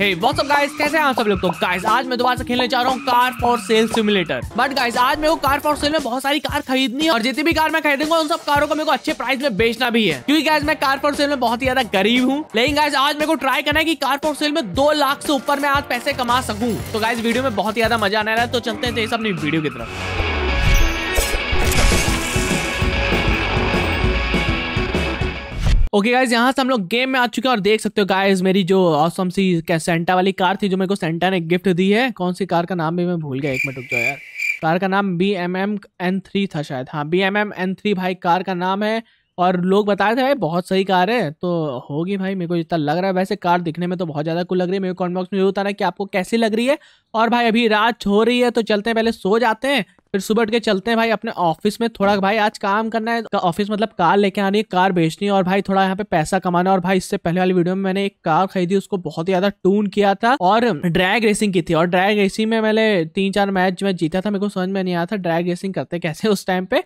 hey what's guys कैसे हैं आप सब लोग तो गाइस आज मैं दोबारा से खेलने जा रहा हूँ car for sale simulator but guys आज मेरे को कार फॉर सेल में बहुत सारी कार खरीदनी है और जितनी भी कार मैं खरीदूंगा उन सब कारों को मेरे को अच्छे प्राइस में बेचना भी है क्योंकि गाइस मैं कार फॉर सेल में बहुत ही ज्यादा गरीब हूँ लेकिन गाइस आज मेरे को ट्राई करना है की कार फॉर सेल में दो लाख से ऊपर मैं आज पैसे कमा सकूँ तो गाइस वीडियो में बहुत ही ज्यादा मजा आने रहा है तो चलते हैं सब वीडियो की तरफ ओके गाइज यहाँ से हम लोग गेम में आ चुके हैं और देख सकते हो गाइज मेरी जो ऑसम सी क्या सेंटा वाली कार थी जो मेरे को सेंटा ने गिफ्ट दी है कौन सी कार का नाम भी मैं भूल गया एक मिनट रुक जाओ यार कार का नाम B M M N three था शायद हाँ B M M N three भाई कार का नाम है और लोग बता रहे थे भाई बहुत सही कार है तो होगी भाई मेरे को जितना लग रहा है वैसे कार दिखने में तो बहुत ज़्यादा कुल लग रही है मेरे कॉमेंट बॉक्स में रहा है कि आपको कैसी लग रही है और भाई अभी रात हो रही है तो चलते हैं पहले सो जाते हैं फिर सुबह उठ के चलते हैं भाई अपने ऑफिस में थोड़ा भाई आज काम करना है ऑफिस मतलब कार लेके आनी है कार बेचनी है और भाई थोड़ा यहाँ पे पैसा कमाना और भाई इससे पहले वाली वीडियो में मैंने एक कार खरीदी उसको बहुत ही ज्यादा टून किया था और ड्रैग रेसिंग की थी और ड्रैग रेसिंग में मैंने तीन चार मैच में जीता था मेरे को समझ में नहीं आया था ड्रैग रेसिंग करते कैसे उस टाइम पे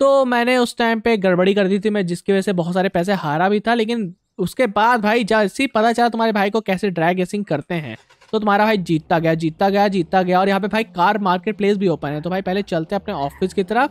तो मैंने उस टाइम पे गड़बड़ी कर दी थी मैं जिसकी वजह से बहुत सारे पैसे हारा भी था लेकिन उसके बाद भाई जैसे ही पता चला तुम्हारे भाई को कैसे ड्रैग रेसिंग करते हैं तो तुम्हारा भाई जीतता गया जीतता गया जीतता गया और यहाँ पे भाई कार मार्केट प्लेस भी ओपन है तो भाई पहले चलते हैं अपने ऑफिस की तरफ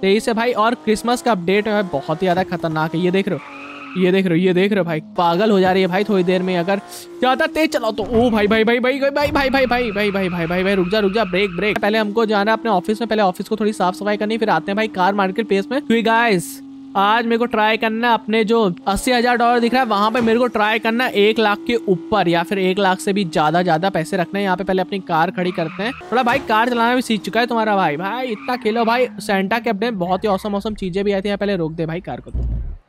तेईस से भाई और क्रिसमस का अपडेट है बहुत ही ज़्यादा खतरनाक है ये देख रहे हो ये देख रहे हो ये देख रहे हो भाई पागल हो जा रही है भाई थोड़ी देर में अगर ज्यादा तेज चलाओ तो ओ भाई भाई भाई भाई भाई भाई भाई भाई भाई भाई भाई भाई भाई भाई रुक जा रुक जा ब्रेक ब्रेक पहले हमको जाना अपने ऑफिस में पहले ऑफिस को थोड़ी साफ सफाई करनी फिर आते हैं भाई कार मार्केट प्लेस में गाइस आज मेरे को ट्राई करना अपने जो अस्सी हजार डॉलर दिख रहा है वहां पे मेरे को ट्राई करना एक लाख के ऊपर या फिर एक लाख से भी ज्यादा ज्यादा पैसे रखना है यहाँ पे पहले अपनी कार खड़ी करते हैं थोड़ा भाई कार चलाना भी सीख चुका है तुम्हारा भाई भाई इतना खेलो भाई सेंटा के अपने बहुत ही औसम औसम चीजें भी आई थी पहले रोक दे भाई कार को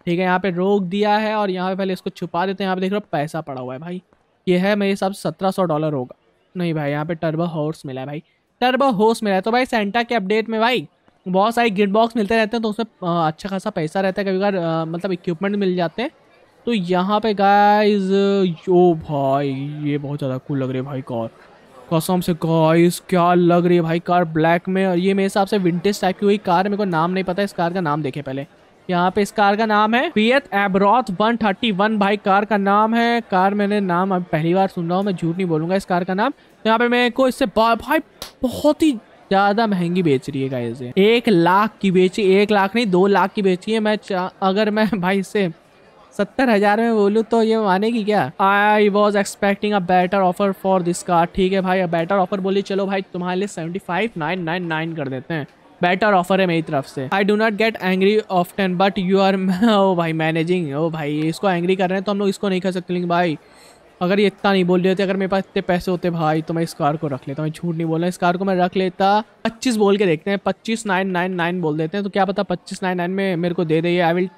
ठीक है यहाँ पे रोक दिया है और यहाँ पे पहले इसको छुपा देते हैं यहाँ पे देख रहे हो पैसा पड़ा हुआ है भाई ये है मेरे हिसाब से सत्रह सौ डॉलर होगा नहीं भाई यहाँ पे टर्बो हॉर्स मिला है भाई टर्बो हॉर्स मिला है तो भाई सेंटा के अपडेट में भाई बहुत सारे गिट बॉक्स मिलते रहते हैं तो उसमें अच्छा खासा पैसा रहता है कभी कभार मतलब इक्विपमेंट मिल जाते हैं तो यहाँ पे गाइस यो भाई ये बहुत ज़्यादा कूल लग रही है भाई कार कसम से गाइस क्या लग रही है भाई कार ब्लैक में और ये मेरे हिसाब से विंटेज टाइप की हुई कार मेरे को नाम नहीं पता इस कार का नाम देखे पहले यहाँ पे इस कार का नाम है पियत एबरॉथ वन थर्टी वन भाई कार का नाम है कार मैंने नाम अब पहली बार सुन रहा हूँ मैं झूठ नहीं बोलूंगा इस कार का नाम यहाँ पे मेरे को इससे भाई बहुत ही ज़्यादा महंगी बेच रही है गाइस एक लाख की बेची एक लाख नहीं दो लाख की बेची है मैं अगर मैं भाई इससे सत्तर हज़ार में बोलू तो ये मानेगी क्या I was expecting a better offer for this car ठीक है भाई बेटर ऑफर बोली चलो भाई तुम्हारे लिए seventy five nine nine nine कर देते हैं बेटर ऑफर है मेरी तरफ से I do not get angry often but you are ओ भाई मैनेजिंग ओ भाई इसको एंग्री कर रहे हैं तो हम लोग इसको नहीं कर सकते लेकिन भाई अगर ये इतना नहीं बोल रहे थे अगर मेरे पास इतने पैसे होते भाई तो मैं इस कार को रख लेता मैं झूठ नहीं बोल रहा इस कार को मैं रख लेता पच्चीस बोल के देखते हैं पच्चीस नाइन नाइन नाइन बोल देते हैं तो क्या पता पच्चीस नाइन नाइन में मेरे को दे दिए I will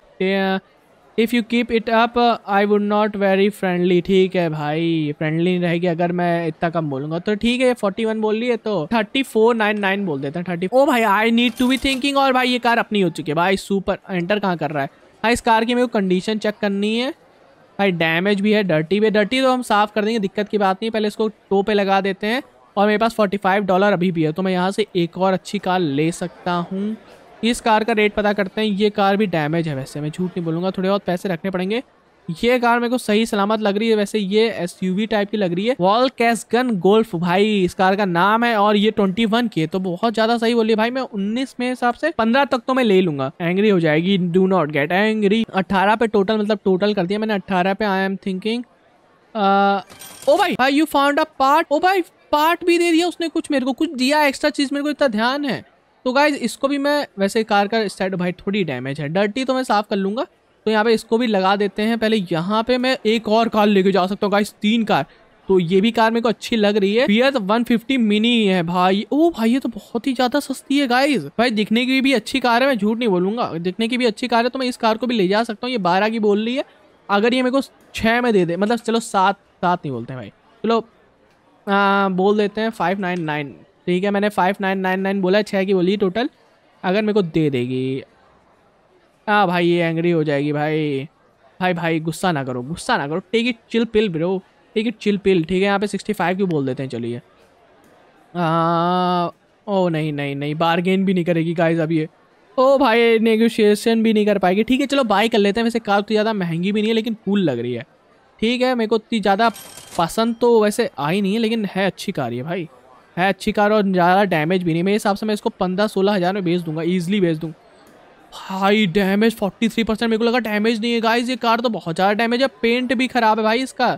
if you keep it up I would not very friendly ठीक है भाई फ्रेंडली नहीं रहेगी अगर मैं इतना कम बोलूंगा तो ठीक है फोर्टी वन बोल रही है तो थर्टी फोर नाइन नाइन बोल देते हैं थर्टी ओ भाई I need to be thinking और भाई ये कार अपनी हो चुकी है भाई सुपर एंटर कहाँ कर रहा है हाँ इस कार की मेरे को कंडीशन चेक करनी है भाई डैमेज भी है डर्टी भी है डर्टी तो हम साफ़ कर देंगे दिक्कत की बात नहीं पहले इसको टो पे लगा देते हैं और मेरे पास 45 डॉलर अभी भी है तो मैं यहाँ से एक और अच्छी कार ले सकता हूँ इस कार का रेट पता करते हैं ये कार भी डैमेज है वैसे मैं झूठ नहीं बोलूँगा थोड़े बहुत पैसे रखने पड़ेंगे ये कार मेरे को सही सलामत लग रही है वैसे ये एस टाइप की लग रही है वॉल कैश गन गोल्फ भाई इस कार का नाम है और ये ट्वेंटी वन की है तो बहुत ज्यादा सही बोली भाई मैं उन्नीस में हिसाब से पंद्रह तक तो मैं ले लूंगा एंग्री हो जाएगी डू नॉट गेट एंग्री अट्ठारह पे टोटल मतलब टोटल कर दिया मैंने 18 पे आई एम थिंकिंग ओ भाई भाई यू फाउंड अ पार्ट ओ भाई पार्ट भी दे दिया उसने कुछ मेरे को कुछ दिया एक्स्ट्रा चीज मेरे को इतना ध्यान है तो गाइज इसको भी मैं वैसे कार का सेट भाई थोड़ी डैमेज है डर्टी तो मैं साफ़ कर लूँगा तो यहाँ पे इसको भी लगा देते हैं पहले यहाँ पे मैं एक और कार लेके जा सकता हूँ गाइज़ तीन कार तो ये भी कार मेरे को अच्छी लग रही है वन फिफ्टी मिनी है भाई ओ भाई ये तो बहुत ही ज्यादा सस्ती है गाइज भाई दिखने की भी अच्छी कार है मैं झूठ नहीं बोलूंगा दिखने की भी अच्छी कार है तो मैं इस कार को भी ले जा सकता हूँ ये बारह की बोल रही है अगर ये मेरे को छः में दे दे मतलब चलो सात सात नहीं बोलते हैं भाई चलो आ, बोल देते हैं फाइव नाइन नाइन ठीक है मैंने फाइव नाइन नाइन नाइन बोला छः की बोली टोटल अगर मेरे को दे देगी हाँ भाई ये एंग्री हो जाएगी भाई भाई भाई गुस्सा ना करो गुस्सा ना करो take it chill pill bro take it chill pill ठीक है यहाँ पे सिक्सटी फाइव की बोल देते हैं चलिए हाँ, ओ नहीं नहीं नहीं बारगेन भी नहीं करेगी गाइज अभी ये ओ भाई नेगोशिएशन भी नहीं कर पाएगी ठीक है चलो बाय कर लेते हैं वैसे कार तो ज़्यादा महंगी भी नहीं है लेकिन कूल लग रही है ठीक है मेरे को इतनी ज़्यादा पसंद तो वैसे आई नहीं है लेकिन है अच्छी कार है भाई है अच्छी कार और ज़्यादा डैमेज भी नहीं मेरे हिसाब से मैं इसको पंद्रह सोलह हज़ार में बेच दूंगा ईजिली बेच दूँ भाई डैमेज फोर्टी थ्री परसेंट मेरे को लगा डैमेज नहीं है गाइज ये कार तो बहुत ज़्यादा डैमेज है पेंट भी ख़राब है भाई इसका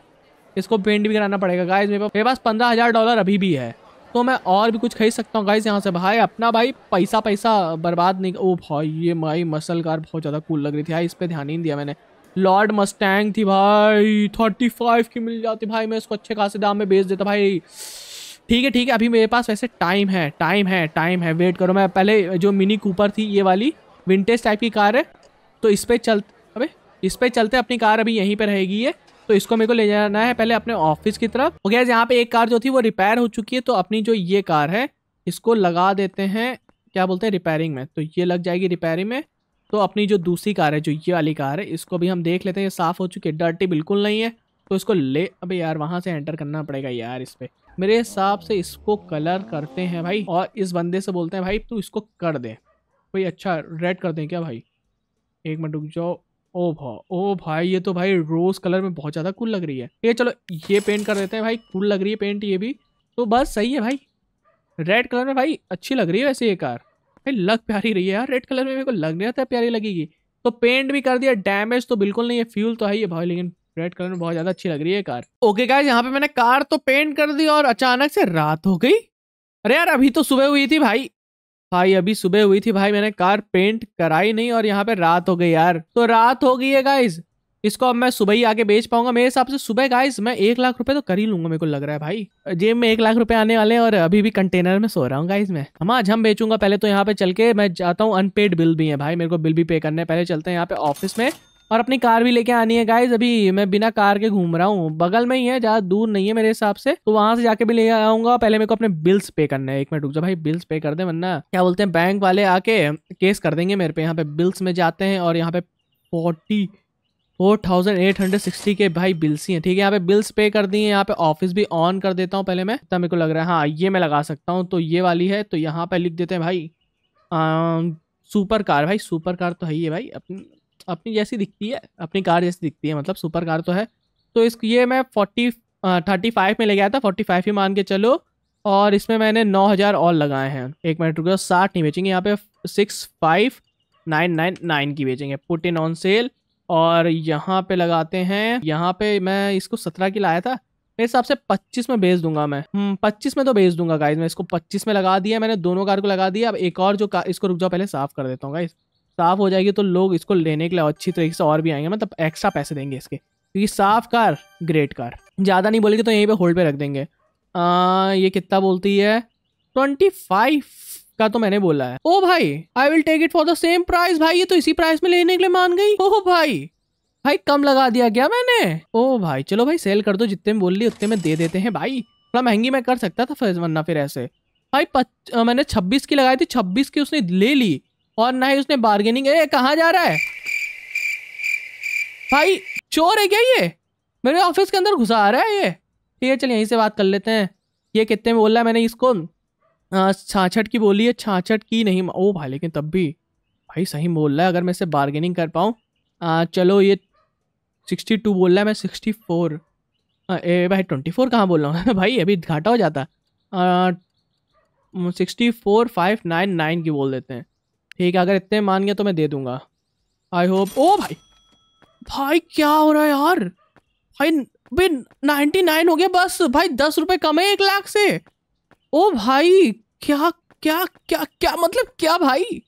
इसको पेंट भी कराना पड़ेगा गाइज मेरे पास मेरे पास पंद्रह हज़ार डॉलर अभी भी है तो मैं और भी कुछ खरीद सकता हूँ गाइज यहाँ से भाई अपना भाई पैसा पैसा बर्बाद नहीं ओ भाई ये भाई मसल कार बहुत ज़्यादा कूल लग रही थी भाई इस पर ध्यान ही नहीं दिया मैंने लॉर्ड मस्टैंग थी भाई थर्टी फाइव की मिल जाती भाई मैं इसको अच्छे खासे दाम में बेच देता भाई ठीक है ठीक है अभी मेरे पास वैसे टाइम है टाइम है टाइम है वेट करो मैं पहले जो मिनी कूपर थी ये वाली विंटेज टाइप की कार है तो इस पर चल अबे इस पर चलते अपनी कार अभी यहीं पर रहेगी ये तो इसको मेरे को ले जाना है पहले अपने ऑफिस की तरफ और गैस यहाँ पे एक कार जो थी वो रिपेयर हो चुकी है तो अपनी जो ये कार है इसको लगा देते हैं क्या बोलते हैं रिपेयरिंग में तो ये लग जाएगी रिपेयरिंग में तो अपनी जो दूसरी कार है जो ये वाली कार है इसको भी हम देख लेते हैं ये साफ़ हो चुकी है डर्टी बिल्कुल नहीं है तो इसको ले अभी यार वहाँ से एंटर करना पड़ेगा यार इस पर मेरे हिसाब से इसको कलर करते हैं भाई और इस बंदे से बोलते हैं भाई तू इसको कर दे भाई अच्छा रेड कर दें क्या भाई एक मिनट रुक जाओ ओ भा ओ भाई ये तो भाई रोज कलर में बहुत ज़्यादा कूल लग रही है ये चलो ये पेंट कर देते हैं भाई कूल लग रही है पेंट ये भी तो बस सही है भाई रेड कलर में भाई अच्छी लग रही है वैसे ये कार भाई लग प्यारी रही है यार रेड कलर में मेरे को लग नहीं रहा था प्यारी लगेगी तो पेंट भी कर दिया डैमेज तो बिल्कुल नहीं है फ्यूल तो है ही भाई लेकिन रेड कलर में बहुत ज्यादा अच्छी लग रही है कार ओके गाइज यहाँ पे मैंने कार तो पेंट कर दी और अचानक से रात हो गई अरे यार अभी तो सुबह हुई थी भाई भाई अभी सुबह हुई थी भाई मैंने कार पेंट कराई नहीं और यहाँ पे रात हो गई यार तो रात हो गई है गाइज इसको अब मैं सुबह ही आके बेच पाऊंगा मेरे हिसाब से सुबह गाइज मैं एक लाख रुपए तो कर ही लूंगा मेरे को लग रहा है भाई जेब में एक लाख रुपए आने वाले और अभी भी कंटेनर में सो रहा हूँ गाइज मैं हम हाँ, आज हम बेचूंगा पहले तो यहाँ पे चल के मैं जाता हूँ अनपेड बिल भी है भाई मेरे को बिल भी पे करने पहले चलते हैं यहाँ पे ऑफिस में और अपनी कार भी लेके आनी है गाइज अभी मैं बिना कार के घूम रहा हूँ बगल में ही है ज़्यादा दूर नहीं है मेरे हिसाब से तो वहां से जाके भी ले आऊंगा पहले मेरे को अपने बिल्स पे करना है एक मिनट रुक जाओ भाई बिल्स पे कर दे वरना क्या बोलते हैं बैंक वाले आके केस कर देंगे मेरे पे यहाँ पे बिल्स में जाते हैं और यहाँ पे forty four thousand eight hundred sixty के भाई बिल्स ही हैं ठीक है यहाँ पे बिल्स पे कर दिए यहाँ पे ऑफिस भी ऑन कर देता हूँ पहले मैं तब मेरे को लग रहा है हाँ ये मैं लगा सकता हूँ तो ये वाली है तो यहाँ पे लिख देते हैं भाई आ, सुपर कार भाई सुपर कार तो है ही है भाई अपनी अपनी जैसी दिखती है अपनी कार जैसी दिखती है मतलब सुपर कार तो है तो इस ये मैं फोर्टी थर्टी फाइव में ले गया था फोर्टी फाइव ही मान के चलो और इसमें मैंने नौ हज़ार और लगाए हैं एक मिनट रुको साठ नहीं बेचेंगे यहाँ पे six five nine nine nine की बेचेंगे पुट इन ऑन सेल और यहाँ पे लगाते हैं यहाँ पे मैं इसको सत्रह की लाया था मेरे हिसाब से पच्चीस में बेच दूंगा मैं हम्म, पच्चीस में तो बेच दूंगा गाइज मैं इसको पच्चीस में लगा दिया मैंने दोनों कार को लगा दिया अब एक और जो कार इसको रुक जाओ पहले साफ़ कर देता हूँ गाइज साफ हो जाएगी तो लोग इसको लेने के लिए अच्छी तरीके से और भी आएंगे मतलब एक्स्ट्रा पैसे देंगे इसके क्योंकि साफ कार ग्रेट कार ज़्यादा नहीं बोलेगी तो यहीं पे होल्ड पे रख देंगे आ, ये कितना बोलती है ट्वेंटी फाइव का तो मैंने बोला है ओ भाई I will take it for the same price भाई ये तो इसी प्राइस में लेने के लिए मान गई ओ भाई भाई कम लगा दिया क्या मैंने ओ भाई चलो भाई सेल कर दो जितने में बोल ली उतने में दे देते हैं भाई थोड़ा महंगी मैं कर सकता था फिर वरना फिर ऐसे भाई पच, मैंने छब्बीस की लगाई थी छब्बीस की उसने ले ली और ना ही उसने बार्गेनिंग अरे कहाँ जा रहा है भाई चोर है क्या ये मेरे ऑफिस के अंदर घुसा आ रहा है ये ठीक है चलिए यहीं से बात कर लेते हैं ये कितने में बोल रहा है मैंने इसको हाँ, छाछठ की बोली है छाछठ की नहीं ओ भाई लेकिन तब भी भाई सही बोल रहा है अगर मैं इसे बार्गेनिंग कर पाऊँ चलो ये सिक्सटी टू बोल रहा है मैं सिक्सटी फोर ए भाई ट्वेंटी फोर कहाँ बोल रहा हूँ भाई अभी घाटा हो जाता sixty four five nine nine की बोल देते हैं ठीक है अगर इतने मान गए तो मैं दे दूंगा आई होप ओ भाई भाई क्या हो रहा है यार भाई भाई नाइन्टी नाइन हो गया बस भाई दस रुपये कम है एक लाख से ओ भाई क्या क्या क्या क्या मतलब क्या भाई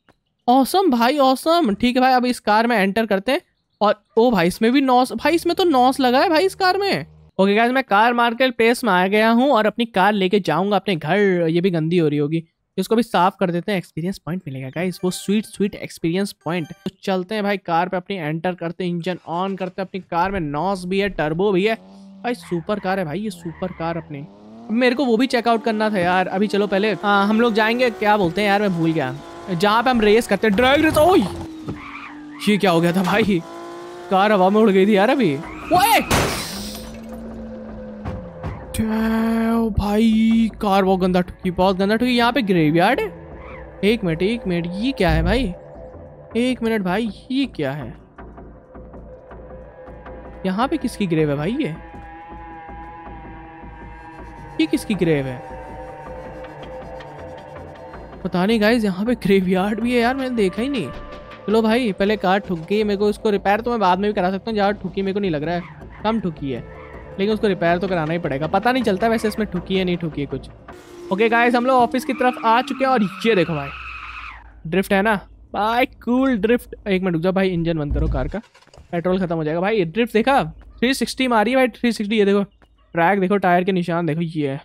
औसम भाई औसम ठीक है भाई अब इस कार में एंटर करते हैं और ओ भाई इसमें भी नौस भाई इसमें तो नौस लगा है भाई इस कार में ओके गाइज मैं कार मार्केट प्लेस में आ गया हूँ और अपनी कार लेके जाऊँगा अपने घर ये भी गंदी हो रही होगी इसको भी साफ कर देते हैं एक्सपीरियंस पॉइंट मिलेगा गाइस वो स्वीट स्वीट एक्सपीरियंस पॉइंट तो चलते हैं भाई कार पे अपनी एंटर करते हैं इंजन ऑन करते हैं अपनी कार में नॉस भी है टर्बो भी है भाई सुपर कार है भाई ये सुपर कार अपनी मेरे को वो भी चेकआउट करना था यार अभी चलो पहले आ, हाँ, हम लोग जाएंगे क्या बोलते हैं यार मैं भूल गया जहाँ पे हम रेस करते हैं ड्राइव रेस ओ ये क्या हो गया था भाई कार हवा में उड़ गई थी यार अभी ओए ओ भाई कार बहुत गंदा ठुकी बहुत गंदा ठुकी यहाँ पे ग्रेवयार्ड है एक मिनट एक मिनट ये क्या है भाई एक मिनट भाई ये क्या है यहाँ पे किसकी ग्रेव है भाई ये ये किसकी ग्रेव है पता नहीं गाइज यहाँ पे ग्रेव यार्ड भी है यार मैंने देखा ही नहीं चलो भाई पहले कार ठुक गई मेरे को इसको रिपेयर तो मैं बाद में भी करा सकता हूँ ज़्यादा ठुकी मेरे को नहीं लग रहा है कम ठुकी है लेकिन उसको रिपेयर तो कराना ही पड़ेगा पता नहीं चलता वैसे इसमें ठुकी है नहीं ठुकी है कुछ ओके गाइस हम लोग ऑफिस की तरफ आ चुके हैं और ये देखो भाई ड्रिफ्ट है ना भाई कूल ड्रिफ्ट एक मिनट रुक जाओ भाई इंजन बंद करो कार का पेट्रोल खत्म हो जाएगा भाई ड्रिफ्ट देखा थ्री सिक्सटी मारी है भाई थ्री सिक्सटी ये देखो ट्रैक देखो टायर के निशान देखो ये है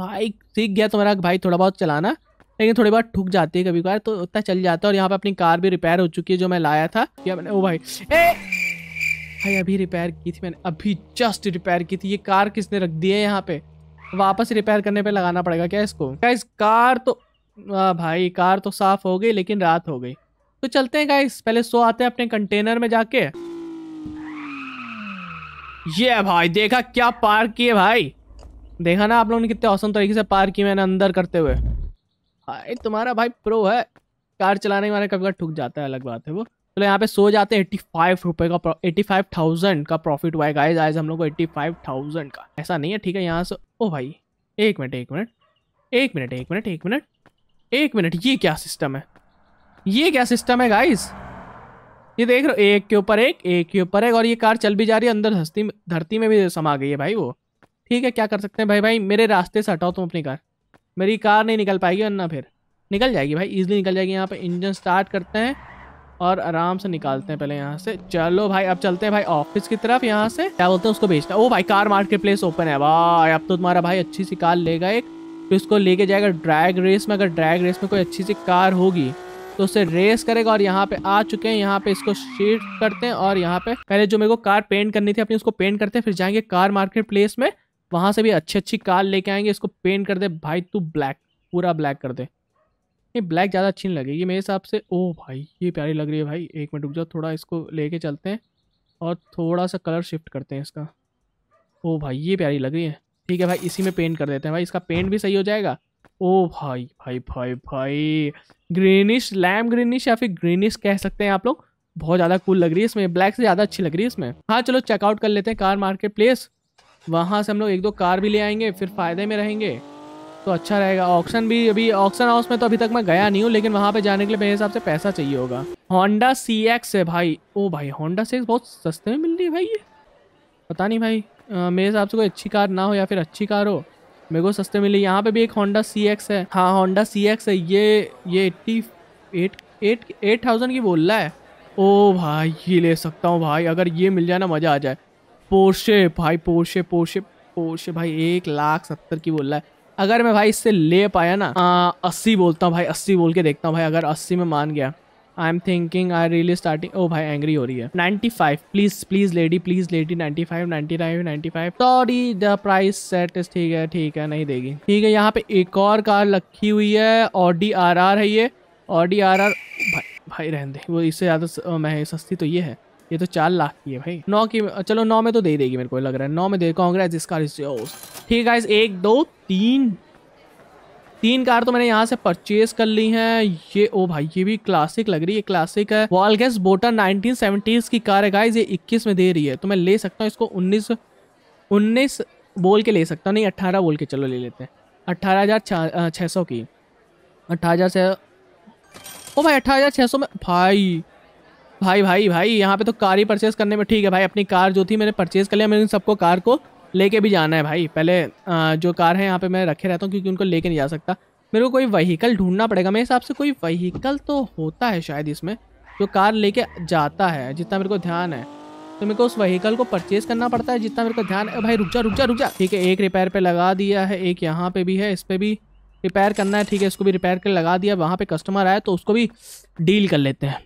भाई सीख गया तुम्हारा भाई थोड़ा बहुत चलाना लेकिन थोड़ी बहुत ठुक जाती है कभी कभार तो उतना चल जाता है और यहाँ पे अपनी कार भी रिपेयर हो चुकी है जो मैं लाया था या मैंने वो भाई ए भाई अभी रिपेयर की थी मैंने अभी जस्ट रिपेयर की थी ये कार किसने रख दी है यहाँ पे वापस रिपेयर करने पे लगाना पड़ेगा क्या इसको इस कार तो आ भाई कार तो साफ हो गई लेकिन रात हो गई तो चलते हैं गाइस पहले सो आते हैं अपने कंटेनर में जाके ये भाई देखा क्या पार्क किए भाई देखा ना आप लोगों ने कितने औसम तरीके से पार्क किए मैंने अंदर करते हुए भाई तुम्हारा भाई प्रो है कार चलाने में कभी कभी ठुक जाता है अलग बात है वो चलो तो यहाँ पे सो जाते हैं एट्टी फाइव रुपये का एट्टी फाइव थाउजेंड का प्रॉफिट हुआ है गाइज आज हम लोग को एट्टी फाइव थाउजेंड का ऐसा नहीं है ठीक है यहाँ से ओ भाई एक मिनट एक मिनट एक मिनट एक मिनट एक मिनट एक मिनट ये क्या सिस्टम है ये क्या सिस्टम है गाइज ये देख रहे हो एक के ऊपर एक एक के ऊपर एक और ये कार चल भी जा रही है अंदर हस्ती धरती में भी समा गई है भाई वो ठीक है क्या कर सकते हैं भाई भाई मेरे रास्ते से हटाओ तुम अपनी कार मेरी कार नहीं निकल पाएगी वरना फिर निकल जाएगी भाई इजीली निकल जाएगी यहाँ पर इंजन स्टार्ट करते हैं और आराम से निकालते हैं पहले यहाँ से चलो भाई अब चलते हैं भाई ऑफिस की तरफ यहाँ से क्या बोलते हैं उसको बेचना ओ भाई कार मार्केट प्लेस ओपन है वाह अब तो तुम्हारा भाई अच्छी सी कार लेगा एक फिर तो उसको लेके जाएगा ड्रैग रेस में अगर ड्रैग रेस में कोई अच्छी सी कार होगी तो उससे रेस करेगा और यहाँ पे आ चुके हैं यहाँ पे इसको शीट करते हैं और यहाँ पे पहले जो मेरे को कार पेंट करनी थी अपनी उसको पेंट करते हैं फिर जाएंगे कार मार्केट प्लेस में वहाँ से भी अच्छी अच्छी कार लेके आएंगे इसको पेंट कर दे भाई तू ब्लैक पूरा ब्लैक कर दे ये ब्लैक ज़्यादा अच्छी नहीं लगेगी मेरे हिसाब से ओ भाई ये प्यारी लग रही है भाई एक मिनट रुक जाओ थोड़ा इसको लेके चलते हैं और थोड़ा सा कलर शिफ्ट करते हैं इसका ओ भाई ये प्यारी लग रही है ठीक है भाई इसी में पेंट कर देते हैं भाई इसका पेंट भी सही हो जाएगा ओ भाई भाई भाई भाई ग्रीनिश लैम ग्रीनिश या फिर ग्रीनिश कह सकते हैं आप लोग बहुत ज़्यादा कूल लग रही है इसमें ब्लैक से ज़्यादा अच्छी लग रही है इसमें हाँ चलो चेकआउट कर लेते हैं कार मार्केट प्लेस वहाँ से हम लोग एक दो कार भी ले आएंगे फिर फ़ायदे में रहेंगे तो अच्छा रहेगा ऑक्शन भी अभी ऑक्शन हाउस में तो अभी तक मैं गया नहीं हूँ लेकिन वहाँ पे जाने के लिए मेरे हिसाब से पैसा चाहिए होगा होंडा सी एक्स है भाई ओ भाई होंडा सी बहुत सस्ते में मिल रही है भाई ये पता नहीं भाई आ, मेरे हिसाब से कोई अच्छी कार ना हो या फिर अच्छी कार हो मेरे को सस्ते मिली यहाँ पे भी एक होंडा सी एक्स है हाँ होंडा सी एक्स है ये ये eighty eight eight eight thousand की बोल रहा है ओ भाई ये ले सकता हूँ भाई अगर ये मिल जाए ना मज़ा आ जाए पोर्शे भाई पोर्शे पोर्शे पोर्शे भाई एक लाख सत्तर की बोल रहा है अगर मैं भाई इससे ले पाया ना अस्सी बोलता हूँ भाई अस्सी बोल के देखता हूँ भाई अगर अस्सी में मान गया I am thinking I really starting ओ भाई एंग्री हो रही है 95 please please lady please lady 95 ninety 95 sorry the price set ठीक है ठीक है नहीं देगी ठीक है यहाँ पे एक और कार रखी हुई है ऑडी आर आर है ये ऑडी आर आर भाई भाई रहने दे वो इससे ज़्यादा मैं सस्ती तो ये है ये तो चार लाख की है भाई नौ की चलो नौ में तो दे देगी मेरे को लग रहा है नौ में दे कांग्रेस इस कार इस ठीक है गाइज एक दो तीन तीन कार तो मैंने यहाँ से परचेज कर ली हैं ये ओ भाई ये भी क्लासिक लग रही है क्लासिक है वॉल गैस बोटा नाइनटीन की कार है गाइज ये इक्कीस में दे रही है तो मैं ले सकता हूँ इसको उन्नीस उन्नीस बोल के ले सकता हूँ नहीं अट्ठारह बोल के चलो ले लेते हैं अट्ठारह हज़ार छः सौ की अट्ठारह हज़ार छः ओ भाई अट्ठारह हज़ार छः सौ में भाई भाई भाई भाई यहाँ पे तो कार ही परचेज़ करने में ठीक है भाई अपनी कार जो थी मैंने परचेज़ कर लिया मैंने सबको कार को लेके भी जाना है भाई पहले जो कार है यहाँ पे मैं रखे रहता हूँ क्योंकि उनको लेके नहीं जा सकता मेरे को कोई वहीकल ढूंढना पड़ेगा मेरे हिसाब से कोई वहीकल तो होता है शायद इसमें जो कार लेके जाता है जितना मेरे को ध्यान है तो मेरे को उस वहीकल को परचेज करना पड़ता है जितना मेरे को ध्यान है भाई रुक जा रुक जा रुक जा ठीक है एक रिपेयर पर लगा दिया है एक यहाँ पर भी है इस पर भी रिपेयर करना है ठीक है इसको भी रिपेयर कर लगा दिया वहाँ पर कस्टमर आया तो उसको भी डील कर लेते हैं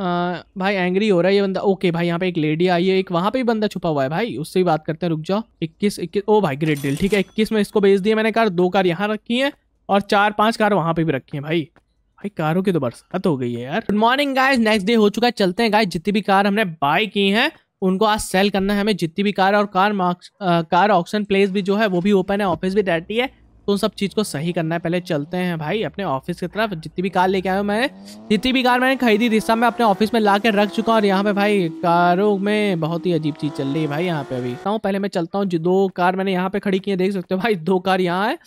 भाई एंग्री हो रहा है ये बंदा ओके भाई यहाँ पे एक लेडी आई है एक वहाँ पे भी बंदा छुपा हुआ है भाई उससे ही बात करते हैं रुक जाओ इक्कीस इक्कीस ओ भाई ग्रेट डील ठीक है इक्कीस में इसको भेज दिया मैंने कार दो कार यहाँ रखी है और चार पांच कार वहाँ पे भी रखी है भाई भाई कारों की तो बरसात हो गई है यार good morning guys next day हो चुका है चलते हैं गाइज जितनी भी कार हमने बाय की है उनको आज सेल करना है हमें जितनी भी कार और car marks car option place भी जो है वो भी ओपन है ऑफिस भी रहती है तो उन सब चीज़ को सही करना है पहले चलते हैं भाई अपने ऑफिस की तरफ जितनी भी कार लेके आयो मैं मैंने जितनी भी कार मैंने खरीदी थी सब मैं अपने ऑफिस में ला के रख चुका हूँ और यहाँ पे भाई कारों में बहुत ही अजीब चीज़ चल रही है भाई यहाँ पे अभी पहले मैं चलता हूँ दो कार मैंने यहाँ पे खड़ी की है देख सकते हो भाई दो कार यहाँ है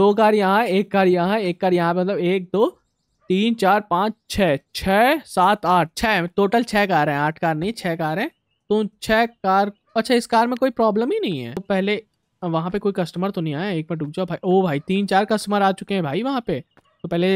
दो कार यहाँ एक कार यहाँ एक कार यहाँ मतलब एक दो तीन चार पाँच छ छ सात आठ छः टोटल छः कार हैं आठ कार नहीं छः कार हैं तो छः कार अच्छा इस कार में कोई प्रॉब्लम ही नहीं है तो पहले वहाँ पे कोई कस्टमर तो नहीं आया एक मिनट रुक जाओ भाई ओ भाई तीन चार कस्टमर आ चुके हैं भाई वहाँ पे तो पहले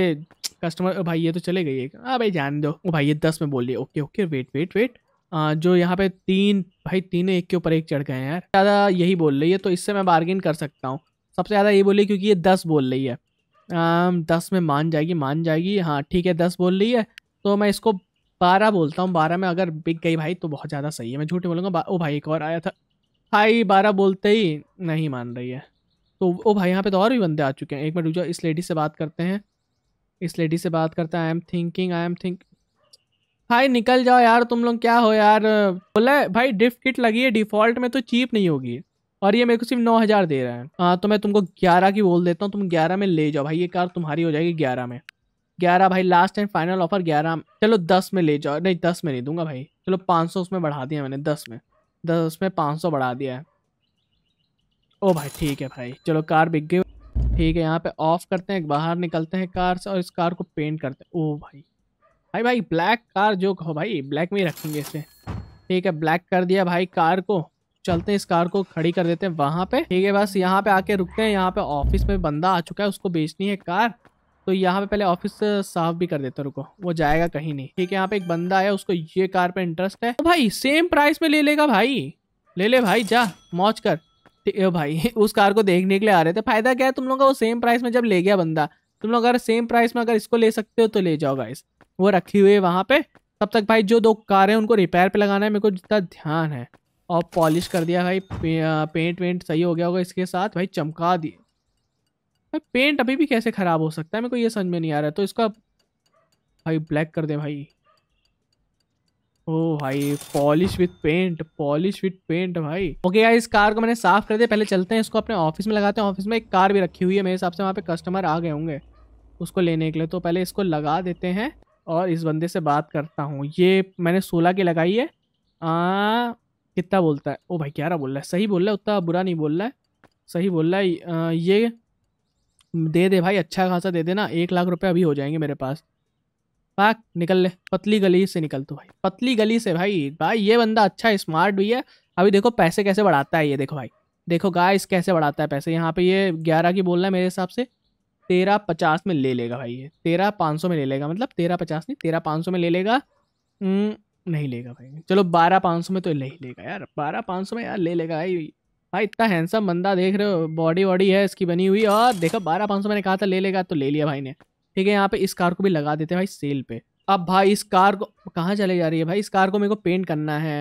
कस्टमर भाई ये तो चले गई है हाँ भाई जान दो ओ भाई ये दस में बोल रही okay okay wait wait wait आ, जो यहाँ पे तीन भाई तीन एक के ऊपर एक चढ़ गए हैं यार ज़्यादा यही बोल रही है तो इससे मैं बार्गेन कर सकता हूँ सबसे ज़्यादा ये बोली क्योंकि ये दस बोल रही है आ, दस में मान जाएगी मान जाएगी हाँ ठीक है दस बोल रही है तो मैं इसको बारह बोलता हूँ बारह में अगर बिक गई भाई तो बहुत ज़्यादा सही है मैं झूठे बोलूँगा ओ भाई एक और आया था भाई बारह बोलते ही नहीं मान रही है तो ओ भाई यहाँ पे तो और भी बंदे आ चुके हैं एक मिनट रुक जाओ इस लेडी से बात करते हैं इस लेडी से बात करते हैं I am thinking I am think भाई निकल जाओ यार तुम लोग क्या हो यार बोला भाई डिफ्ट किट लगी है डिफ़ॉल्ट में तो चीप नहीं होगी और ये मेरे को सिर्फ नौ हज़ार दे रहा है हाँ तो मैं तुमको ग्यारह की बोल देता हूँ तुम ग्यारह में ले जाओ भाई ये कार तुम्हारी हो जाएगी ग्यारह में ग्यारह भाई लास्ट एंड फाइनल ऑफर ग्यारह चलो दस में ले जाओ नहीं दस में नहीं दूंगा भाई चलो पाँच सौ उसमें बढ़ा दिया मैंने दस में दस उसमें पाँच सौ बढ़ा दिया है ओ भाई ठीक है भाई चलो कार बिक गई ठीक है यहाँ पे ऑफ करते हैं बाहर निकलते हैं कार से और इस कार को पेंट करते हैं ओ भाई भाई भाई ब्लैक कार जो कहो भाई ब्लैक में ही रखेंगे इसे ठीक है ब्लैक कर दिया भाई कार को चलते हैं इस कार को खड़ी कर देते हैं वहाँ पे ठीक है बस यहाँ पे आके रुकते हैं यहाँ पे ऑफिस में बंदा आ चुका है उसको बेचनी है कार तो यहाँ पे पहले ऑफिस साफ भी कर देते रुको वो जाएगा कहीं नहीं ठीक है यहाँ पे एक बंदा आया उसको ये कार पे इंटरेस्ट है तो भाई सेम प्राइस में ले लेगा भाई ले ले भाई जा मौज कर भाई उस कार को देखने के लिए आ रहे थे फायदा क्या है तुम लोग का वो सेम प्राइस में जब ले गया बंदा तुम लोग अगर सेम प्राइस में अगर इसको ले सकते हो तो ले जाओ गाइस वो रखी हुई है वहाँ पे तब तक भाई जो दो कार है उनको रिपेयर पे लगाना है मेरे को जितना ध्यान है और पॉलिश कर दिया भाई पे, पेंट वेंट सही हो गया होगा इसके साथ भाई चमका दिए भाई पेंट अभी भी कैसे ख़राब हो सकता है मेरे को ये समझ में नहीं आ रहा है तो इसका भाई ब्लैक कर दे भाई ओ भाई polish with paint polish with paint भाई ओके यार इस कार को मैंने साफ कर दिया पहले चलते हैं इसको अपने ऑफिस में लगाते हैं ऑफिस में एक कार भी रखी हुई है मेरे हिसाब से वहाँ पे कस्टमर आ गए होंगे उसको लेने के लिए तो पहले इसको लगा देते हैं और इस बंदे से बात करता हूँ ये मैंने सोलह की लगाई है आ, कितना बोलता है ओ भाई ग्यारह बोल रहा है सही बोल रहा है उतना बुरा नहीं बोल रहा है सही बोल रहा है ये दे दे भाई अच्छा खासा दे देना एक लाख रुपये अभी हो जाएंगे मेरे पास पाक निकल ले पतली गली से निकल तो भाई पतली गली से भाई भाई ये बंदा अच्छा स्मार्ट भी है अभी देखो पैसे कैसे बढ़ाता है ये देखो भाई देखो गाइस कैसे बढ़ाता है पैसे यहाँ पे ये ग्यारह की बोल रहा है मेरे हिसाब से तेरह पचास में ले लेगा भाई ये तेरह पाँच सौ में ले लेगा मतलब तेरह पचास नहीं तेरह पाँच सौ में ले लेगा हम्म, नहीं लेगा भाई चलो बारह पाँच सौ में तो ले ही लेगा यार बारह पाँच सौ में यार ले लेगा भाई भाई इतना हैंडसम बंदा देख रहे हो बॉडी वॉडी है इसकी बनी हुई और देखो बारह पाँच सौ मैंने कहा था ले लेगा तो ले लिया भाई ने ठीक है यहाँ पे इस कार को भी लगा देते हैं भाई सेल पे अब भाई इस कार को कहाँ चले जा रही है भाई इस कार को मेरे को पेंट करना है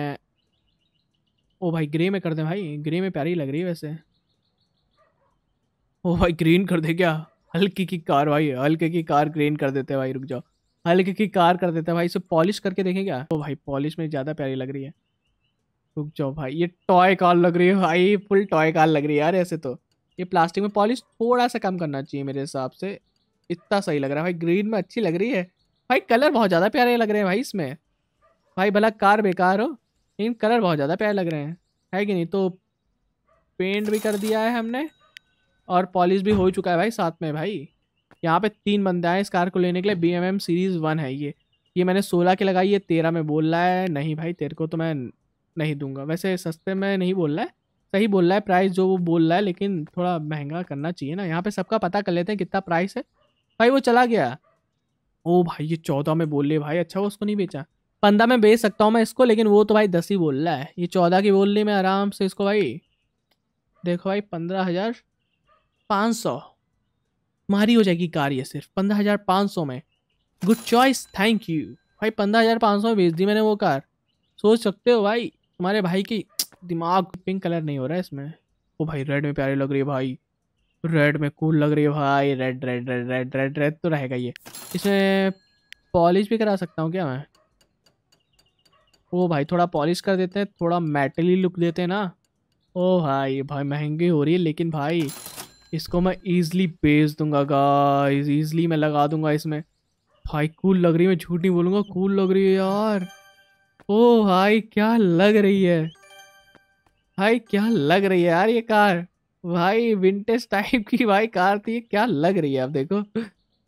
ओ भाई ग्रे में कर दे भाई ग्रे में प्यारी लग रही है वैसे ओ भाई ग्रीन कर दे क्या हल्की की कार भाई हल्के की कार ग्रीन कर देते हैं भाई रुक जाओ हल्के की कार कर देते हैं भाई इसे पॉलिश करके देखें क्या ओ भाई पॉलिश में ज़्यादा प्यारी लग रही है रुक जाओ भाई ये टॉय कार लग रही है भाई फुल टॉय कार लग रही है यार ऐसे तो ये प्लास्टिक में पॉलिश थोड़ा सा कम करना चाहिए मेरे हिसाब से इतना सही लग रहा है भाई ग्रीन में अच्छी लग रही है भाई कलर बहुत ज़्यादा प्यारे लग रहे हैं भाई इसमें भाई भला कार बेकार हो लेकिन कलर बहुत ज़्यादा प्यारे लग रहे हैं है कि नहीं तो पेंट भी कर दिया है हमने और पॉलिश भी हो चुका है भाई साथ में भाई यहाँ पे तीन बंदे आए इस कार को लेने के लिए B M M series one है ये ये मैंने सोलह की लगाई है तेरह में बोल रहा है नहीं भाई तेरे को तो मैं नहीं दूंगा वैसे सस्ते में नहीं बोल रहा है सही बोल रहा है प्राइस जो वो बोल रहा है लेकिन थोड़ा महंगा करना चाहिए ना यहाँ पे सबका पता कर लेते हैं कितना प्राइस है भाई वो चला गया ओ भाई ये चौदह में बोल रही भाई अच्छा वो उसको नहीं बेचा पंद्रह में बेच सकता हूँ मैं इसको लेकिन वो तो भाई दस ही बोल रहा है ये चौदह की बोल रही मैं आराम से इसको भाई देखो भाई पंद्रह हज़ार पाँच सौ मारी हो जाएगी कार ये सिर्फ पंद्रह हज़ार पाँच सौ में गुड चॉइस थैंक यू भाई पंद्रह हज़ार पाँच सौ में दी मैंने वो कार सोच सकते हो भाई तुम्हारे भाई की दिमाग पिंक कलर नहीं हो रहा है इसमें ओ भाई रेड में प्यारी लग रही है भाई रेड में कूल लग रही है भाई red red red red red red तो रहेगा ये इसमें पॉलिश भी करा सकता हूँ क्या मैं ओ भाई थोड़ा पॉलिश कर देते हैं थोड़ा मेटली लुक देते हैं ना ओ भाई भाई महंगी हो रही है लेकिन भाई इसको मैं ईज़िली बेच दूंगा गाइस ईज़िली मैं लगा दूंगा इसमें भाई कूल लग रही है मैं झूठ नहीं बोलूँगा कूल लग रही है यार ओ भाई क्या लग रही है भाई क्या लग रही है यार ये कार भाई विंटेज टाइप की भाई कार थी क्या लग रही है आप देखो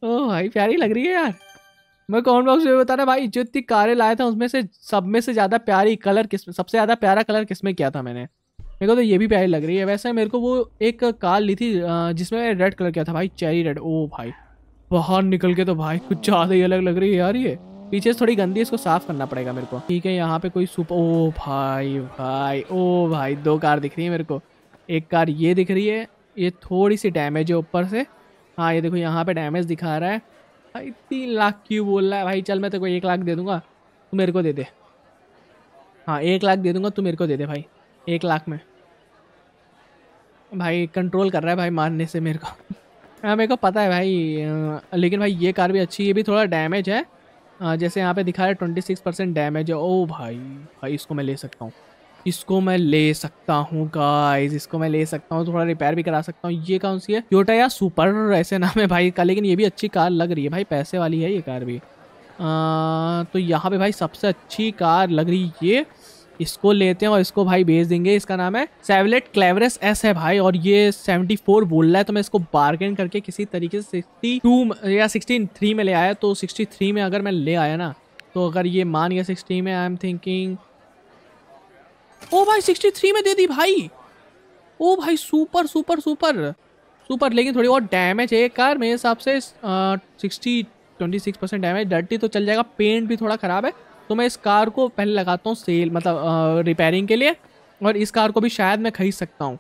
ओ भाई प्यारी लग रही है यार मैं कौन बॉक्स में बता रहा भाई जो इतनी कारें लाया था उसमें से सब में से ज़्यादा प्यारी कलर किस सबसे ज़्यादा प्यारा कलर किस में किया था मैंने मेरे को तो ये भी प्यारी लग रही है वैसे मेरे को वो एक कार ली थी जिसमें रेड कलर किया था भाई चेरी रेड ओ भाई बाहर निकल के तो भाई कुछ ज़्यादा ही अलग लग रही है यार ये पीछे थोड़ी गंदी इसको साफ करना पड़ेगा मेरे को ठीक है यहाँ पे कोई सुप ओ भाई भाई ओ भाई दो कार दिख रही है मेरे को एक कार ये दिख रही है ये थोड़ी सी डैमेज है ऊपर से हाँ ये देखो यहाँ पे डैमेज दिखा रहा है भाई तीन लाख क्यों बोल रहा है भाई चल मैं तेरे को एक लाख दे दूँगा तू मेरे को दे दे हाँ एक लाख दे दूँगा तू मेरे को दे दे भाई एक लाख में भाई कंट्रोल कर रहा है भाई मारने से मेरे को हाँ मेरे को पता है भाई लेकिन भाई ये कार भी अच्छी ये भी थोड़ा डैमेज है आ, हाँ, जैसे यहाँ पे दिखा रहा है ट्वेंटी सिक्स परसेंट डैमेज है ओ भाई भाई इसको मैं ले सकता हूँ इसको मैं ले सकता हूँ गाइस इसको मैं ले सकता हूँ थोड़ा रिपेयर भी करा सकता हूँ ये कौन सी है टोटा या सुपर ऐसे नाम है भाई का लेकिन ये भी अच्छी कार लग रही है भाई पैसे वाली है ये कार भी आ, तो यहाँ पे भाई सबसे अच्छी कार लग रही ये इसको लेते हैं और इसको भाई भेज देंगे इसका नाम है सेवलेट क्लेवरस एस है भाई और ये 74 बोल रहा है तो मैं इसको बार्गेन करके किसी तरीके से 62 या 63 में ले आया तो 63 में अगर मैं ले आया ना तो अगर ये मान गया 60 में आई एम थिंकिंग ओ भाई 63 में दे दी भाई ओ भाई सुपर सुपर सुपर सुपर लेकिन थोड़ी और डैमेज है कार मेरे हिसाब से sixty twenty six percent damage dirty तो चल जाएगा पेंट भी थोड़ा ख़राब है तो मैं इस कार को पहले लगाता हूँ सेल मतलब रिपेयरिंग के लिए और इस कार को भी शायद मैं खरीद सकता हूँ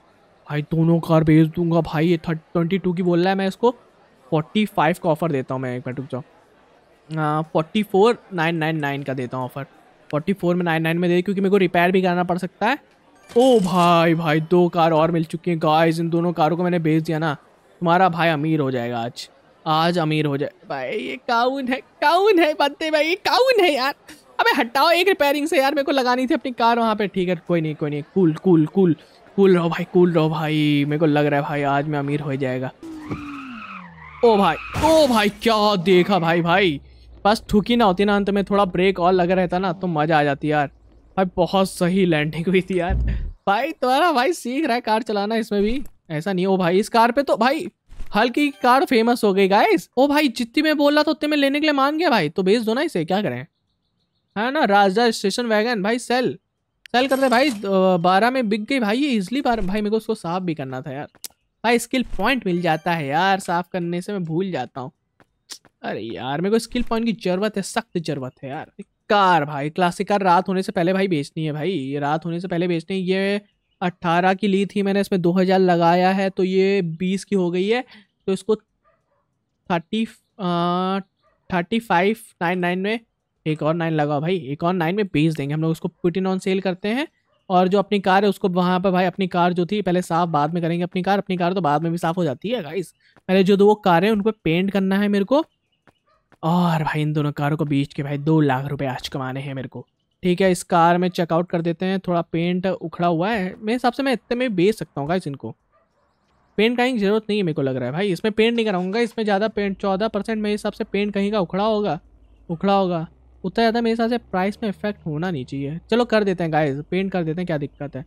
भाई दोनों कार बेच दूंगा भाई ये थर्ट ट्वेंटी टू की बोल रहा है मैं इसको फोर्टी फाइव का ऑफ़र देता हूँ मैं एक मिनट रुक जाओ forty four nine nine nine का देता हूँ ऑफ़र फोर्टी फोर में नाइन नाइन में दे क्योंकि मेरे को रिपेयर भी करना पड़ सकता है ओ भाई भाई दो कार और मिल चुकी हैं गाइस इन दोनों कारों को मैंने बेच दिया ना तुम्हारा भाई अमीर हो जाएगा आज आज अमीर हो जाए भाई ये काउन है काउन है बनते भाई ये काउन है यार अबे हटाओ एक रिपेयरिंग से यार मेरे को लगानी थी अपनी कार वहाँ पे ठीक है कोई नहीं कोई नहीं कूल कूल कूल कूल रहो भाई कूल रहो भाई मेरे को लग रहा है भाई आज मैं अमीर हो जाएगा ओ भाई ओ भाई क्या देखा भाई भाई बस थूकी ना होती ना अंत में थोड़ा ब्रेक और लगा रहता ना तो मज़ा आ जाती यार भाई बहुत सही लैंडिंग हुई थी यार भाई तुम्हारा भाई सीख रहा है कार चलाना इसमें भी ऐसा नहीं हो भाई इस कार पे तो भाई हल्की कार फेमस हो गई गाइस ओ भाई जितनी मैं बोल रहा था उतने में लेने के लिए मान गया भाई तो भेज दो ना इसे क्या करें है ना राजा स्टेशन वैगन भाई सेल सेल करते दे भाई बारह में बिक गई भाई ये इजली बार भाई मेरे को उसको साफ भी करना था यार भाई स्किल पॉइंट मिल जाता है यार साफ करने से मैं भूल जाता हूँ अरे यार मेरे को स्किल पॉइंट की जरूरत है सख्त जरूरत है यार कार भाई क्लासिक कार रात होने से पहले भाई बेचनी है भाई ये रात होने से पहले बेचनी है ये अट्ठारह की ली थी मैंने इसमें दो हज़ार लगाया है तो ये बीस की हो गई है तो इसको thirty thirty five nine nine में एक और नाइन लगाओ भाई एक और नाइन में बेच देंगे हम लोग उसको पुटिन ऑन सेल करते हैं और जो अपनी कार है उसको वहाँ पर भाई अपनी कार जो थी पहले साफ बाद में करेंगे अपनी कार अपनी कार तो बाद में भी साफ हो जाती है गाइस पहले जो दो कार है उन पर पेंट करना है मेरे को और भाई इन दोनों कारों को बेच के भाई दो लाख रुपए आज कमाने हैं मेरे को ठीक है इस कार में चेकआउट कर देते हैं थोड़ा पेंट उखड़ा हुआ है मेरे हिसाब से मैं इतने में बेच सकता हूँ गाइस इनको पेंट कहीं की जरूरत नहीं है मेरे को लग रहा है भाई इसमें पेंट नहीं कराऊंगा इसमें ज़्यादा पेंट चौदह परसेंट मेरे हिसाब से पेंट कहीं का उखड़ा होगा उखड़ा होगा उतना ज़्यादा मेरे हिसाब से प्राइस में इफेक्ट होना नहीं चाहिए चलो कर देते हैं गाइस पेंट कर देते हैं क्या दिक्कत है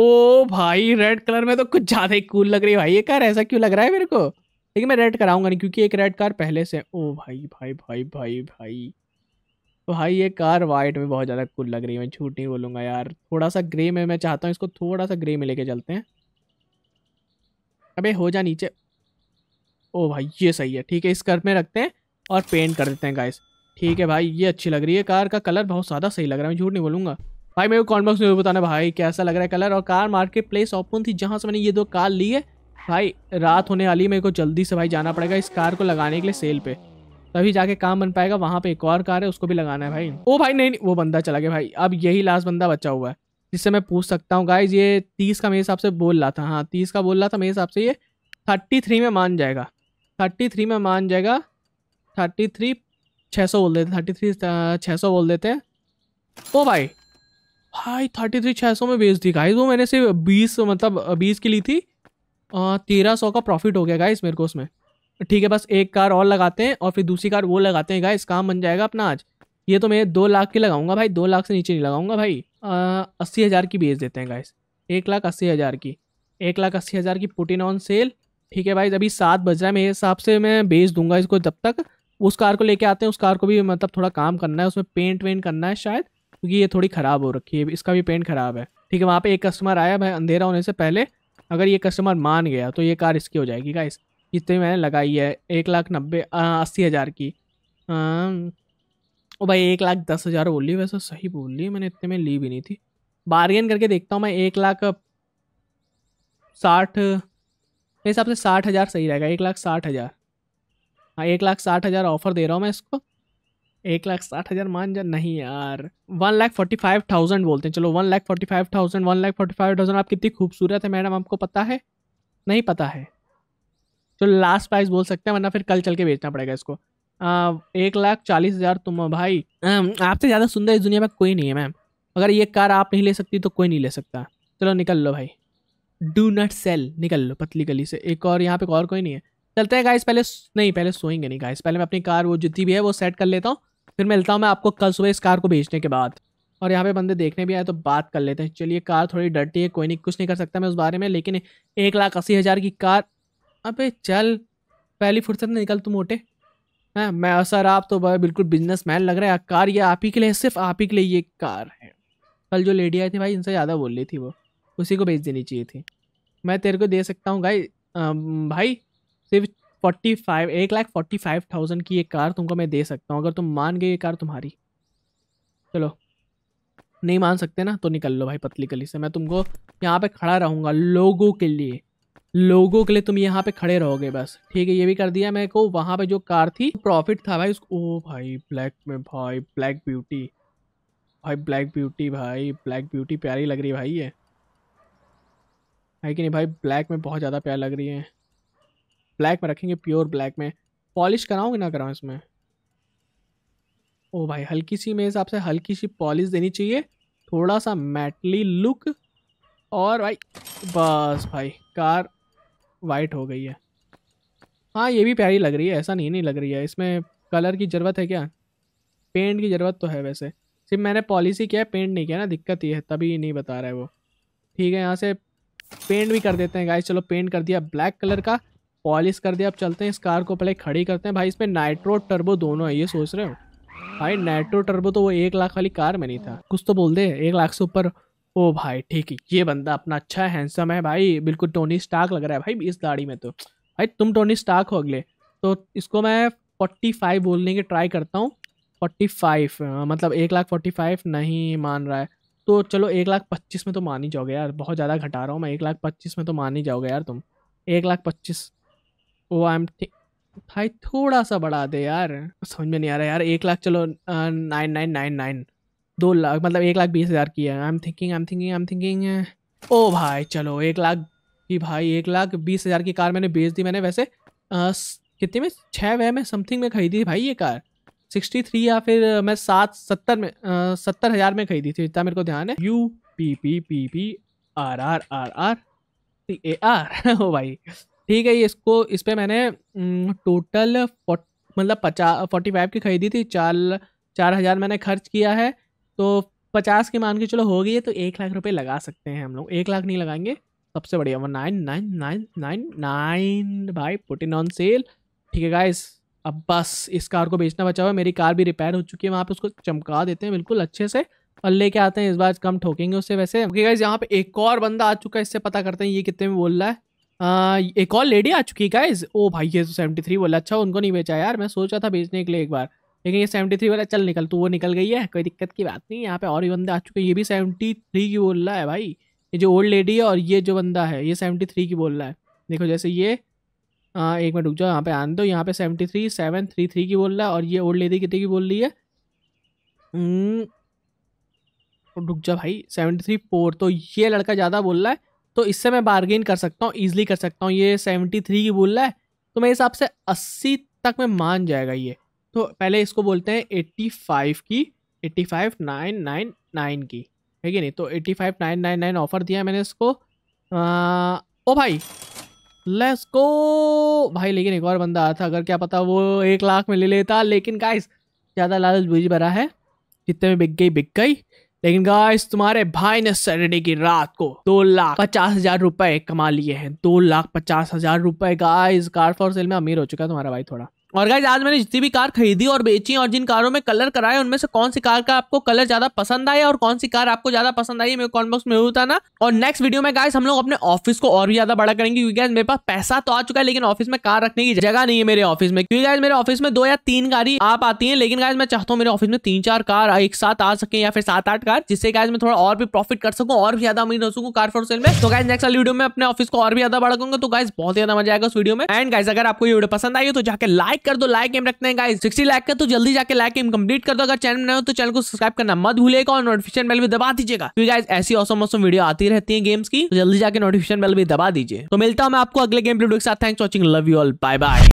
ओ भाई रेड कलर में तो कुछ ज़्यादा ही कूल लग रही है भाई ये कार ऐसा क्यों लग रहा है मेरे को लेकिन मैं रेड कराऊंगा नहीं क्योंकि एक रेड कार पहले से ओ भाई भाई भाई भाई भाई भाई ये कार वाइट में बहुत ज़्यादा कूल लग रही है मैं झूठ नहीं बोलूँगा यार थोड़ा सा ग्रे में मैं चाहता हूँ इसको थोड़ा सा ग्रे में लेके चलते हैं अबे हो जा नीचे ओ भाई ये सही है ठीक है इस कार में रखते हैं और पेंट कर देते हैं गाइस ठीक है भाई ये अच्छी लग रही है कार का कलर बहुत ज़्यादा सही लग रहा है मैं झूठ नहीं बोलूँगा भाई मेरे को कॉमेंट बॉक्स में बताना भाई कैसा लग रहा है कलर और कार मार्केट प्लेस ओपन थी जहाँ से मैंने ये दो कार ली है भाई रात होने वाली मेरे को जल्दी से भाई जाना पड़ेगा इस कार को लगाने के लिए सेल पे तभी जाके काम बन पाएगा वहाँ पे एक और कार है उसको भी लगाना है भाई ओ भाई नहीं, नहीं वो बंदा चला गया भाई अब यही लास्ट बंदा बचा हुआ है जिससे मैं पूछ सकता हूँ गाइज ये तीस का मेरे हिसाब से बोल रहा था हाँ तीस का बोल रहा था मेरे हिसाब से ये थर्टी थ्री में मान जाएगा थर्टी थ्री में मान जाएगा थर्टी थ्री छः सौ बोल देते थर्टी थ्री छः सौ बोल देते ओ भाई भाई थर्टी थ्री छः सौ में बेच दी गाइस वो मैंने से बीस मतलब बीस की ली थी तेरह सौ का प्रॉफिट हो गया गाइस मेरे को उसमें ठीक है बस एक कार और लगाते हैं और फिर दूसरी कार वो लगाते हैं गाइस काम बन जाएगा अपना आज ये तो मैं दो लाख की लगाऊंगा भाई दो लाख से नीचे नहीं लगाऊंगा भाई अस्सी हज़ार की बेच देते हैं गाइस एक लाख अस्सी हज़ार की एक लाख अस्सी हज़ार की पुटिन ऑन सेल ठीक है भाई अभी सात बज रहा है मेरे हिसाब से मैं बेच दूंगा इसको जब तक उस कार को लेके आते हैं उस कार को भी मतलब थोड़ा काम करना है उसमें पेंट वेंट करना है शायद क्योंकि ये थोड़ी ख़राब हो रखी है इसका भी पेंट ख़राब है ठीक है वहाँ पे एक कस्टमर आया भाई अंधेरा होने से पहले अगर ये कस्टमर मान गया तो ये कार इसकी हो जाएगी गाइस जितनी मैंने लगाई है एक लाख नब्बे अस्सी हज़ार की आ, ओ भाई एक लाख दस हज़ार बोल ली वैसे सही बोल ली मैंने इतने में ली भी नहीं थी बारगेन करके देखता हूँ मैं एक लाख साठ मेरे हिसाब से साठ हज़ार सही रहेगा एक लाख साठ हज़ार हाँ एक लाख साठ हज़ार ऑफर दे रहा हूँ मैं इसको एक लाख साठ हज़ार मान जा नहीं यार one lakh forty five thousand बोलते हैं चलो one lakh forty five thousand one lakh forty five thousand आप कितनी खूबसूरत है मैडम आपको पता है नहीं पता है चलो लास्ट प्राइस बोल सकते हैं वरना फिर कल चल के बेचना पड़ेगा इसको आ, एक लाख चालीस हज़ार तुम भाई आपसे ज़्यादा सुंदर इस दुनिया में कोई नहीं है मैम अगर ये कार आप नहीं ले सकती तो कोई नहीं ले सकता चलो निकल लो भाई डू नॉट सेल निकल लो पतली गली से एक और यहाँ पे और कोई नहीं है चलते हैं गाइस पहले नहीं पहले सोएंगे नहीं गाइस पहले मैं अपनी कार वो जितनी भी है वो सेट कर लेता हूँ फिर मिलता हूँ मैं आपको कल सुबह इस कार को भेजने के बाद और यहाँ पे बंदे देखने भी आए तो बात कर लेते हैं चलिए कार थोड़ी डरती है कोई नहीं कुछ नहीं कर सकता मैं उस बारे में लेकिन एक लाख अस्सी हज़ार की कार अबे चल पहली फुर्सत में निकल तू मोटे हैं हाँ, मैं सर आप तो बिल्कुल बिजनेस मैन लग रहा है कार ये आप ही के लिए सिर्फ आप ही के लिए ये कार है कल जो लेडी आई थी भाई इनसे ज़्यादा बोल रही थी वो उसी को भेज देनी चाहिए थी मैं तेरे को दे सकता हूँ गाई भाई सिर्फ फोर्टी फाइव एक लाख फोर्टी फाइव थाउजेंड की ये कार तुमको मैं दे सकता हूँ अगर तुम मान गए ये कार तुम्हारी चलो नहीं मान सकते ना तो निकल लो भाई पतली गली से मैं तुमको यहाँ पे खड़ा रहूँगा लोगों के लिए लोगों के लिए तुम यहाँ पे खड़े रहोगे बस ठीक है ये भी कर दिया मेरे को वहाँ पे जो कार थी प्रॉफिट था भाई उसको ओ भाई ब्लैक में भाई ब्लैक ब्यूटी भाई ब्लैक ब्यूटी भाई ब्लैक ब्यूटी प्यारी लग रही है भाई ये है कि नहीं भाई ब्लैक में बहुत ज़्यादा प्यार लग रही है ब्लैक में रखेंगे प्योर ब्लैक में पॉलिश कराऊँ कि ना कराऊँ इसमें ओ भाई हल्की सी मेरे हिसाब से हल्की सी पॉलिश देनी चाहिए थोड़ा सा मैटली लुक और भाई बस भाई कार वाइट हो गई है हाँ ये भी प्यारी लग रही है ऐसा नहीं नहीं लग रही है इसमें कलर की ज़रूरत है क्या पेंट की ज़रूरत तो है वैसे सिर्फ मैंने पॉलिसी किया है पेंट नहीं किया ना दिक्कत ये है तभी नहीं बता रहा है वो ठीक है यहाँ से पेंट भी कर देते हैं गाइस चलो पेंट कर दिया ब्लैक कलर का पॉलिश कर दिया अब चलते हैं इस कार को पहले खड़ी करते हैं भाई इसमें नाइट्रो टर्बो दोनों है ये सोच रहे हो भाई नाइट्रो टर्बो तो वो एक लाख वाली कार में नहीं था कुछ तो बोल दे एक लाख से ऊपर ओ भाई ठीक है ये बंदा अपना अच्छा है हैंडसम है भाई बिल्कुल टोनी स्टार्क लग रहा है भाई इस गाड़ी में तो भाई तुम टोनी स्टार्क हो अगले तो इसको मैं फोर्टी फाइव बोलने की ट्राई करता हूँ फोर्टी फाइव मतलब एक लाख फोर्टी फाइव नहीं मान रहा है तो चलो एक लाख पच्चीस में तो मान ही जाओगे यार बहुत ज़्यादा घटा रहा हूँ मैं एक लाख पच्चीस में तो मान ही जाओगे यार तुम एक लाख पच्चीस ओ आई एम भाई थोड़ा सा बढ़ा दे यार समझ में नहीं आ रहा यार एक लाख चलो नाइन नाइन नाइन नाइन दो लाख मतलब एक लाख बीस हज़ार की है I am thinking I am thinking I am thinking ओ भाई चलो एक लाख की भाई एक लाख बीस हज़ार की कार मैंने बेच दी मैंने वैसे कितने में छः वह में समथिंग में खरीदी भाई ये कार सिक्सटी थ्री या फिर मैं सात सत्तर में सत्तर हज़ार में खरीदी थी इतना मेरे को ध्यान है U P P P P R R R R T A R ओ भाई ठीक है ये इसको इस पर मैंने टोटल फोट मतलब पचास फोर्टी फाइव की खरीदी थी चार चार हज़ार मैंने खर्च किया है तो पचास के मान के चलो हो गई है तो एक लाख रुपए लगा सकते हैं हम लोग एक लाख नहीं लगाएंगे सबसे बढ़िया वो nine nine nine nine nine भाई पुटिन ऑन सेल ठीक है गाइस अब बस इस कार को बेचना बचा हुआ मेरी कार भी रिपेयर हो चुकी है वहाँ पर उसको चमका देते हैं बिल्कुल अच्छे से और लेके आते हैं इस बार कम ठोकेंगे उससे वैसे ओके गाइस यहाँ पे एक और बंदा आ चुका है इससे पता करते हैं ये कितने में बोल रहा है एक और लेडी आ चुकी है गाइज ओ भाई ये तो सेवेंटी थ्री बोला अच्छा उनको नहीं बेचा यार मैं सोचा था बेचने के लिए एक बार लेकिन ये सेवेंटी थ्री बोला चल निकल तो वो निकल गई है कोई दिक्कत की बात नहीं यहाँ पे और भी बंदे आ चुके हैं ये भी सेवेंटी थ्री की बोल रहा है भाई ये जो ओल्ड लेडी है और ये जो बंदा है ये सेवेंटी थ्री की बोल रहा है देखो जैसे ये आ, एक मिनट रुक जाओ यहाँ पे आने दो यहाँ पे seventy three seven three three की बोल रहा है और ये ओल्ड लेडी कितने की बोल रही है हम्म, रुक जाओ भाई सेवेंटी थ्री फोर तो ये लड़का ज़्यादा बोल रहा है तो इससे मैं बार्गेन कर सकता हूँ ईजिली कर सकता हूँ ये सेवेंटी थ्री की बोल रहा है तो मेरे हिसाब से अस्सी तक में मान जाएगा ये तो पहले इसको बोलते हैं एट्टी फाइव की eighty five nine nine nine की है कि नहीं तो eighty five nine nine nine offer दिया मैंने इसको आ, ओ भाई लेट्स गो भाई लेकिन एक और बंदा आया था अगर क्या पता वो एक लाख में ले लेता लेकिन गाइस ज़्यादा लालच बुझ भरा है जितने में बिक गई बिक गई लेकिन गाइस तुम्हारे भाई ने सैटरडे की रात को दो लाख पचास हजार रुपए कमा लिए हैं दो लाख पचास हजार रुपए गाइस कार फॉर सेल में अमीर हो चुका है तुम्हारा भाई थोड़ा और गाइज आज मैंने जितनी भी कार खरीदी और बेची और जिन कारों में कलर कराए उनमें से कौन सी कार का आपको कलर ज्यादा पसंद आया और कौन सी कार आपको ज्यादा पसंद आई मेरे कॉमेंट बॉक्स में ना और नेक्स्ट वीडियो में गाइज हम लोग अपने ऑफिस को और भी ज्यादा बड़ा करेंगे क्योंकि मेरे पास पैसा तो आ चुका है लेकिन ऑफिस में कार रखने की जगह नहीं है मेरे ऑफिस में क्योंकि गाइज मेरे ऑफिस में दो या तीन कार आप आती है लेकिन गाइज मैं चाहता हूँ मेरे ऑफिस में तीन चार कार एक साथ आ सके या फिर सात आठ कार जिससे गाइज मैं थोड़ा और भी प्रॉफिट कर सकूँ और भी ज्यादा उम्मीद हो सकूँ कार फॉर सेल में तो गाइज नेक्स्ट वाली वीडियो में अपने ऑफिस को और भी ज्यादा बड़ा करूंगा तो गाइज बहुत ज्यादा मजा आएगा उस वीडियो में एंड गाइज अगर आपको ये वीडियो पसंद आई तो जाकर लाइक लाइक कर दो लाइक एम रखते हैं गाइस सिक्सटी लाइक का तो जल्दी जाकर लाइक एम कंप्लीट कर दो अगर चैनल में हो तो चैनल को सब्सक्राइब करना मत भूलेगा और नोटिफिकेशन बेल भी दबा दीजिएगा क्योंकि तो गाइस ऐसी औसम औसम वीडियो आती रहती है गेम्स की तो जल्दी जाकर नोटिफिकेशन बेल भी दबा दीजिए तो मिलता हूं मैं आपको अगले गेम वीडियो के साथ thanks watching love you all bye bye